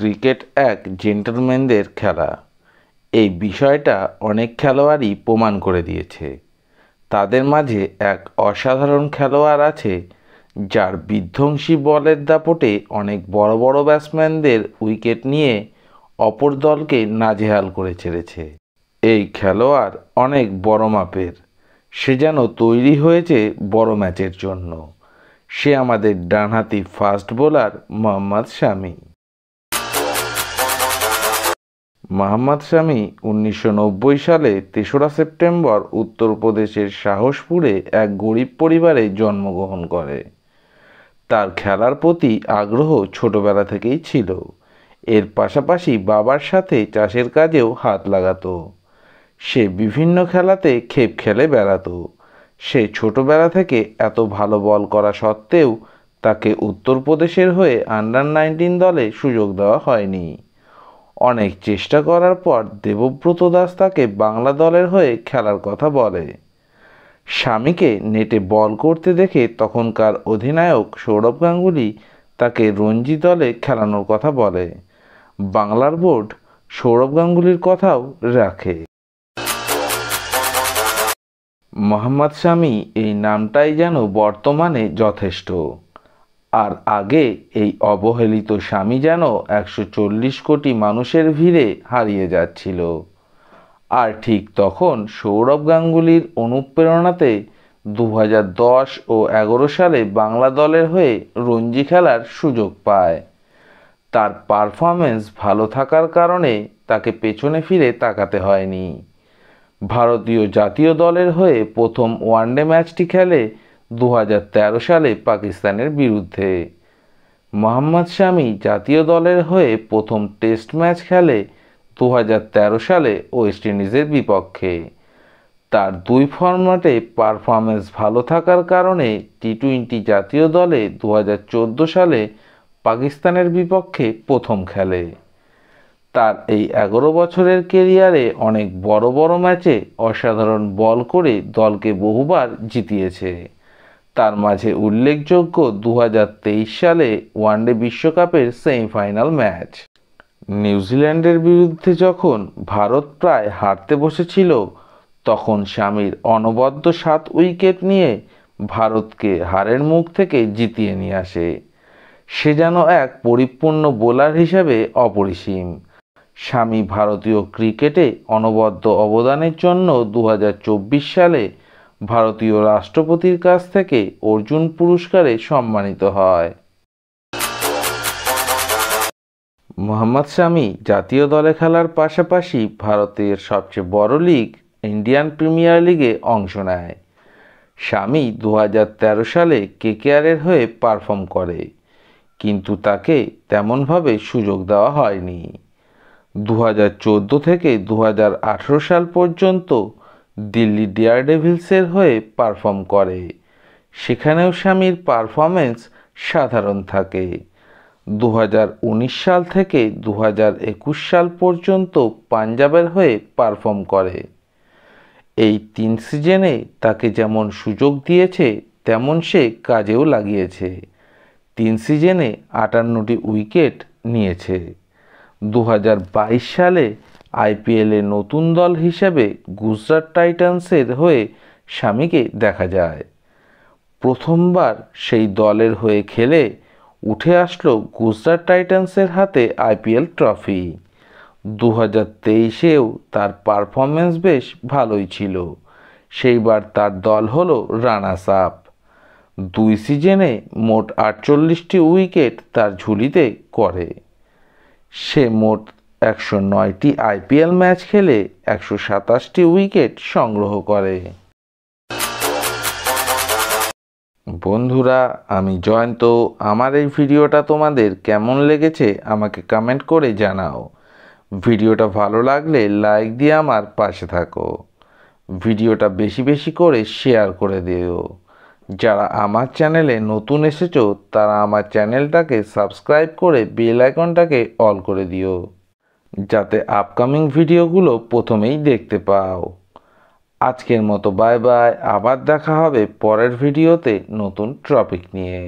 cricket এক জেন্টলম্যানদের খেলা এই বিষয়টা অনেক খেলোয়াড়ই প্রমাণ করে দিয়েছে তাদের মাঝে এক অসাধারণ খেলোয়াড় আছে যার বিধ্বংসী বলের দাপটে অনেক বড় বড় ব্যাটসম্যানদের উইকেট নিয়ে অপর দলকে নাজেহাল করে ছেড়েছে এই খেলোয়াড় অনেক বড় মাপের সে যেন তৈরি হয়েছে বড় ম্যাচের জন্য সে আমাদের ডানহাতি ফাস্ট বোলার মোহাম্মদ শামী মাহমাদ স্বামী উনিশশো সালে তেসরা সেপ্টেম্বর উত্তরপ্রদেশের সাহসপুরে এক গরিব পরিবারে জন্মগ্রহণ করে তার খেলার প্রতি আগ্রহ ছোটবেলা থেকেই ছিল এর পাশাপাশি বাবার সাথে চাষের কাজেও হাত লাগাতো সে বিভিন্ন খেলাতে খেপ খেলে বেড়াতো সে ছোটবেলা থেকে এত ভালো বল করা সত্ত্বেও তাকে উত্তরপ্রদেশের হয়ে আন্ডার নাইনটিন দলে সুযোগ দেওয়া হয়নি অনেক চেষ্টা করার পর দেবব্রত দাস তাকে বাংলা দলের হয়ে খেলার কথা বলে স্বামীকে নেটে বল করতে দেখে তখনকার অধিনায়ক সৌরভ গাঙ্গুলি তাকে রঞ্জি দলে খেলানোর কথা বলে বাংলার বোর্ড সৌরভ গাঙ্গুলির কথাও রাখে মোহাম্মদ স্বামী এই নামটাই যেন বর্তমানে যথেষ্ট আর আগে এই অবহেলিত স্বামী যেন একশো চল্লিশ কোটি মানুষের ভিড়ে হারিয়ে যাচ্ছিল আর ঠিক তখন সৌরভ গাঙ্গুলির অনুপ্রেরণাতে দু ও এগারো সালে বাংলা দলের হয়ে রঞ্জি খেলার সুযোগ পায় তার পারফরমেন্স ভালো থাকার কারণে তাকে পেছনে ফিরে তাকাতে হয়নি ভারতীয় জাতীয় দলের হয়ে প্রথম ওয়ানডে ম্যাচটি খেলে দু সালে পাকিস্তানের বিরুদ্ধে মোহাম্মদ শামি জাতীয় দলের হয়ে প্রথম টেস্ট ম্যাচ খেলে দু সালে ওয়েস্ট ইন্ডিজের বিপক্ষে তার দুই ফর্মাটে পারফরমেন্স ভালো থাকার কারণে টি টোয়েন্টি জাতীয় দলে দু সালে পাকিস্তানের বিপক্ষে প্রথম খেলে তার এই এগারো বছরের কেরিয়ারে অনেক বড় বড় ম্যাচে অসাধারণ বল করে দলকে বহুবার জিতিয়েছে তার মাঝে উল্লেখযোগ্য দু সালে ওয়ানডে বিশ্বকাপের সেমিফাইনাল ম্যাচ নিউজিল্যান্ডের বিরুদ্ধে যখন ভারত প্রায় হারতে বসেছিল তখন স্বামীর অনবদ্য সাত উইকেট নিয়ে ভারতকে হারের মুখ থেকে জিতিয়ে নিয়ে আসে সে যেন এক পরিপূর্ণ বোলার হিসাবে অপরিসীম স্বামী ভারতীয় ক্রিকেটে অনবদ্য অবদানের জন্য দু সালে ভারতীয় রাষ্ট্রপতির কাছ থেকে অর্জুন পুরস্কারে সম্মানিত হয় মোহাম্মদ স্বামী জাতীয় দলে খেলার পাশাপাশি ভারতের সবচেয়ে বড় লিগ ইন্ডিয়ান প্রিমিয়ার লিগে অংশ নেয় স্বামী দু সালে কেকেআরের হয়ে পারফর্ম করে কিন্তু তাকে তেমনভাবে সুযোগ দেওয়া হয়নি দু থেকে দু সাল পর্যন্ত দিল্লি ডেভিলসের হয়ে পারফর্ম করে সেখানেও স্বামীর পারফরমেন্স সাধারণ থাকে দু সাল থেকে দু সাল পর্যন্ত পাঞ্জাবের হয়ে পারফর্ম করে এই তিন সিজনে তাকে যেমন সুযোগ দিয়েছে তেমন সে কাজেও লাগিয়েছে তিন সিজনে আটান্নটি উইকেট নিয়েছে দু সালে আইপিএলে নতুন দল হিসেবে গুজরাট টাইটান্সের হয়ে স্বামীকে দেখা যায় প্রথমবার সেই দলের হয়ে খেলে উঠে আসলো গুজরাট টাইটান্সের হাতে আইপিএল ট্রফি দু হাজার তেইশেও তার পারফরমেন্স বেশ ভালোই ছিল সেইবার তার দল হল রানার্স আপ দুই সিজনে মোট আটচল্লিশটি উইকেট তার ঝুলিতে করে সে মোট একশো নয়টি আইপিএল ম্যাচ খেলে একশো সাতাশটি উইকেট সংগ্রহ করে বন্ধুরা আমি জয়ন্ত আমার এই ভিডিওটা তোমাদের কেমন লেগেছে আমাকে কমেন্ট করে জানাও ভিডিওটা ভালো লাগলে লাইক দিয়ে আমার পাশে থাকো ভিডিওটা বেশি বেশি করে শেয়ার করে দিও যারা আমার চ্যানেলে নতুন এসেছো তারা আমার চ্যানেলটাকে সাবস্ক্রাইব করে বেল আইকনটাকে অল করে দিও যাতে আপকামিং ভিডিওগুলো প্রথমেই দেখতে পাও আজকের মতো বাই বাই আবার দেখা হবে পরের ভিডিওতে নতুন টপিক নিয়ে